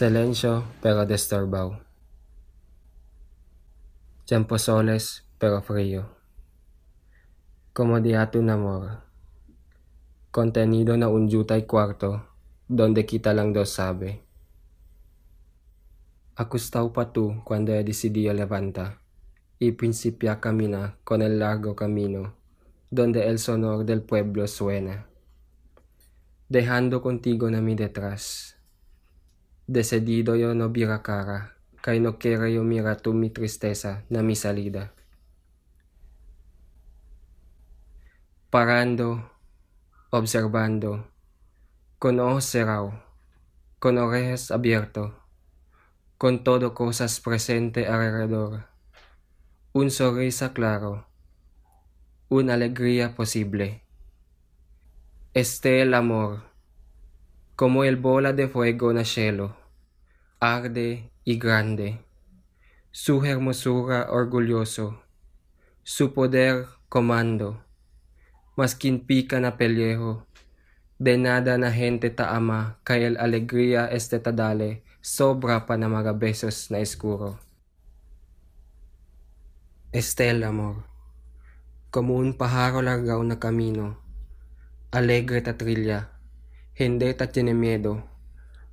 Silencio pero disturbao. Tiempo soles pero frío. Comodiato na amor. Contenido na un yutay cuarto donde kita lang dos sabe. Acostado pa tú cuando he decidido levanta y principia camina con el largo camino donde el sonor del pueblo suena. Dejando contigo na mi detrás Decidido yo no vira cara, que no quiero yo mira tu mi tristeza na mi salida. Parando, observando, con ojos cerrados, con orejas abierto, con todo cosas presente alrededor, un sonrisa claro, una alegría posible. Este el amor, como el bola de fuego na cielo. arde y grande, su hermosura orgulloso, su poder comando, maskin pica na pellejo, de nada na gente ta ama, kay el alegría este tadale, sobra pa na mga besos na eskuro. Estel amor, como un pájaro largao na camino, alegre ta trilla, hindi ta tiene miedo,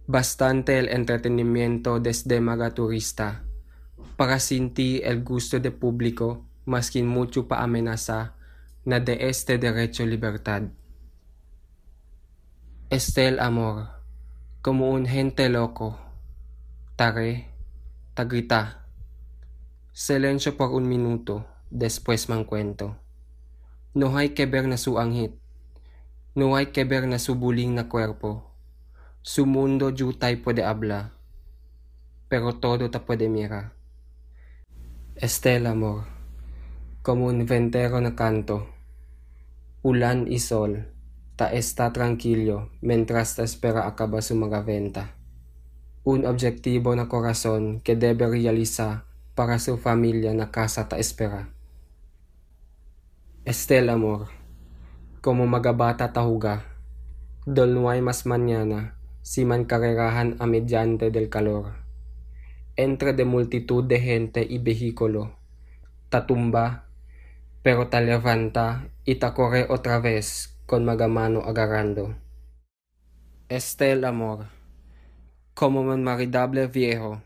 Bastante el entretenimiento desde mga turista. Para sinti el gusto de público, maskin mucho pa amenaza na de este derecho libertad. Estel amor, como un gente loco. Tare, tagita. Silencio por un minuto, después man cuento. No hay que ver na su anghit. No hay que ver na su buling na cuerpo. Su mundo jutay puede hablar, pero todo ta puede mirar. Estela amor, como un ventero na canto, ulan y sol, ta está tranquilo mientras ta espera acaba su mga venta. Un objetivo na corazón que debe realiza para su familia na casa ta espera. Estela amor, como magabata tahuga, dolnuay mas mañana, si Mancarerahan a mediante del calor. Entre de multitud de gente y vehículo, tatumba, pero te levanta y te corre otra vez con magamano agarrando. Estel amor, como un maridable viejo,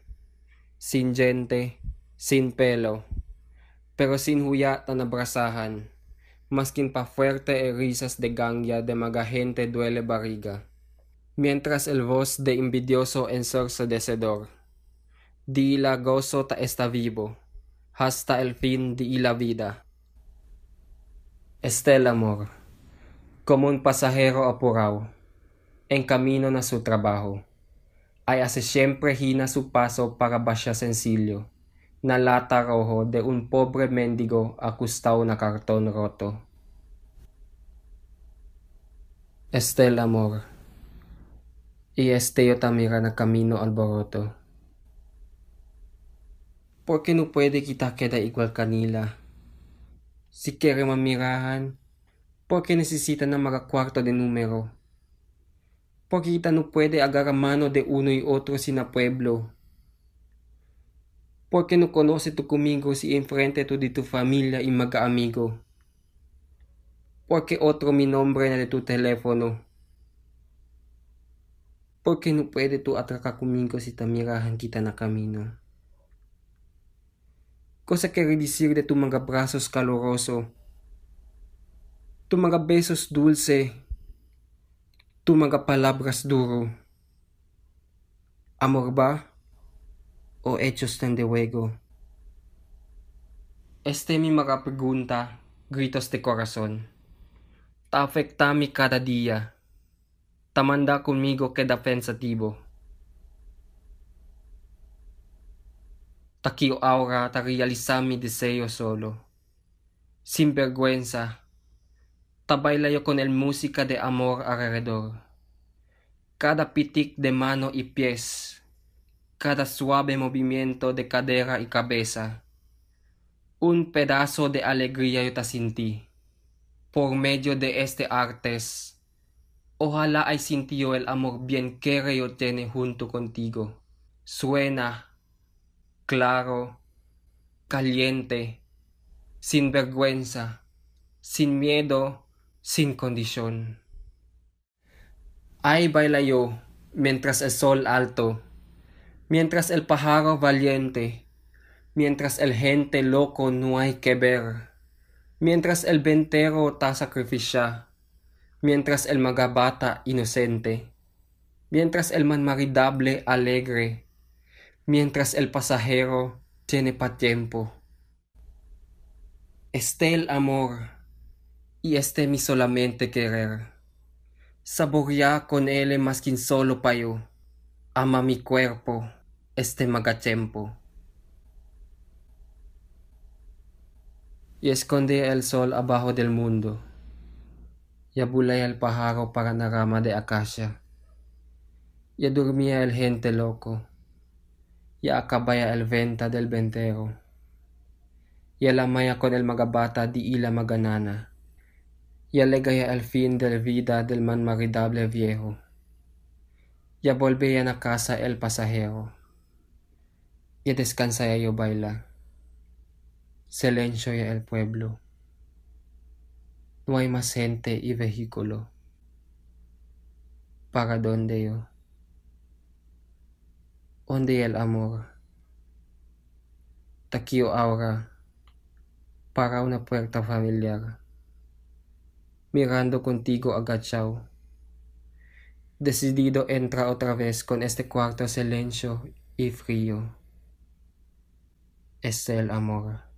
sin gente, sin pelo, pero sin huya tan nabrasahan, maskin pa fuerte e risas de gangya de maga gente duele barriga. mientras el voz de envidioso di la gozo está vivo, hasta el fin de la vida. Estel amor, como un pasajero apurado, en camino a su trabajo. Ay hace siempre hina su paso para vaya sencillo, na lata rojo de un pobre mendigo acostado na cartón roto. Estel amor y este Otamira na Camino Alboroto. Porque no puede kita queda igual kanila. Si quiere mamirahan, porque necesita na mga kwarto de número. Porque kita no puede agarrar mano de uno y otro sina pueblo. Porque no conoce tu comigo si enfrente tu de tu familia y mga amigo. Porque otro mi nombre na de tu teléfono porque no puede tú atracar conmigo si te mirahan kita na camino. Cosa quiere decir de tu mga brazos caloroso, tu mga besos dulce, tu mga palabras duro. Amor ba? O hechos ng dewego? Este mi mga pregunta, gritos de corazón. Ta afecta mi cada día. Tamanda conmigo queda pensativo. Taquio ahora te realiza mi deseo solo. Sin vergüenza, baila yo con el música de amor alrededor. Cada pitic de mano y pies, cada suave movimiento de cadera y cabeza, un pedazo de alegría yo te sentí, por medio de este artes Ojalá hay sintió el amor bien que yo tiene junto contigo. Suena, claro, caliente, sin vergüenza, sin miedo, sin condición. Ay baila yo, mientras el sol alto, mientras el pájaro valiente, mientras el gente loco no hay que ver, mientras el ventero está sacrificado, mientras el magabata inocente, mientras el manmaridable alegre, mientras el pasajero tiene pa tiempo. Esté el amor y esté mi solamente querer. Saboría con él más que solo payo. Ama mi cuerpo, este magatempo. Y esconde el sol abajo del mundo. ya bulaya el para na rama de acacia. Ya dormía el gente loco, ya acabaya el venta del ventero. Ya lamaya con el magabata di ila maganana. Ya legaya el fin del vida del man maridable viejo. Ya volvía na casa el pasajero. Ya descansaya yo baila. Silencio ya el pueblo. No hay más gente y vehículo. ¿Para dónde yo? ¿Dónde el amor? Taquio ahora para una puerta familiar. Mirando contigo agachado. Decidido entra otra vez con este cuarto silencio y frío. Es el amor.